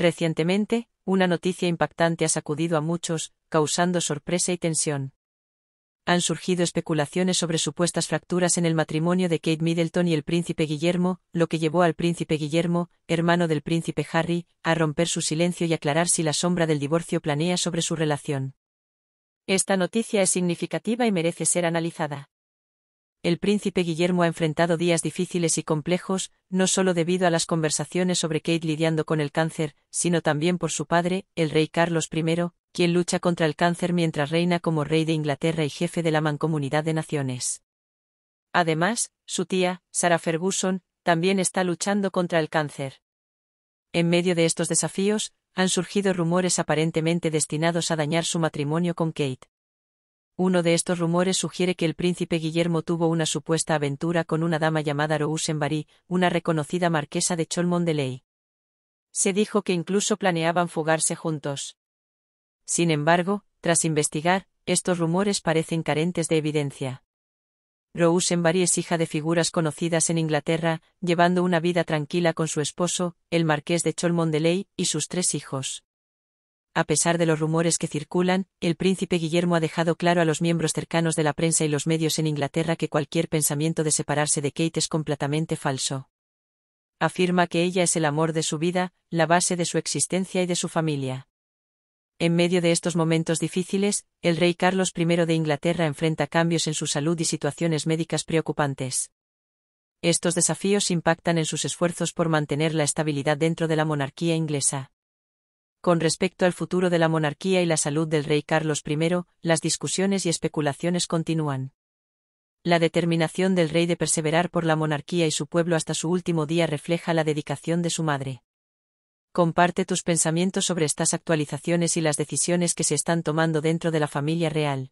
Recientemente, una noticia impactante ha sacudido a muchos, causando sorpresa y tensión. Han surgido especulaciones sobre supuestas fracturas en el matrimonio de Kate Middleton y el príncipe Guillermo, lo que llevó al príncipe Guillermo, hermano del príncipe Harry, a romper su silencio y aclarar si la sombra del divorcio planea sobre su relación. Esta noticia es significativa y merece ser analizada el príncipe Guillermo ha enfrentado días difíciles y complejos, no solo debido a las conversaciones sobre Kate lidiando con el cáncer, sino también por su padre, el rey Carlos I, quien lucha contra el cáncer mientras reina como rey de Inglaterra y jefe de la Mancomunidad de Naciones. Además, su tía, Sarah Ferguson, también está luchando contra el cáncer. En medio de estos desafíos, han surgido rumores aparentemente destinados a dañar su matrimonio con Kate. Uno de estos rumores sugiere que el príncipe Guillermo tuvo una supuesta aventura con una dama llamada en una reconocida marquesa de Cholmondeley. Se dijo que incluso planeaban fugarse juntos. Sin embargo, tras investigar, estos rumores parecen carentes de evidencia. Rousenbary es hija de figuras conocidas en Inglaterra, llevando una vida tranquila con su esposo, el marqués de Cholmondeley, y sus tres hijos a pesar de los rumores que circulan, el príncipe Guillermo ha dejado claro a los miembros cercanos de la prensa y los medios en Inglaterra que cualquier pensamiento de separarse de Kate es completamente falso. Afirma que ella es el amor de su vida, la base de su existencia y de su familia. En medio de estos momentos difíciles, el rey Carlos I de Inglaterra enfrenta cambios en su salud y situaciones médicas preocupantes. Estos desafíos impactan en sus esfuerzos por mantener la estabilidad dentro de la monarquía inglesa. Con respecto al futuro de la monarquía y la salud del rey Carlos I, las discusiones y especulaciones continúan. La determinación del rey de perseverar por la monarquía y su pueblo hasta su último día refleja la dedicación de su madre. Comparte tus pensamientos sobre estas actualizaciones y las decisiones que se están tomando dentro de la familia real.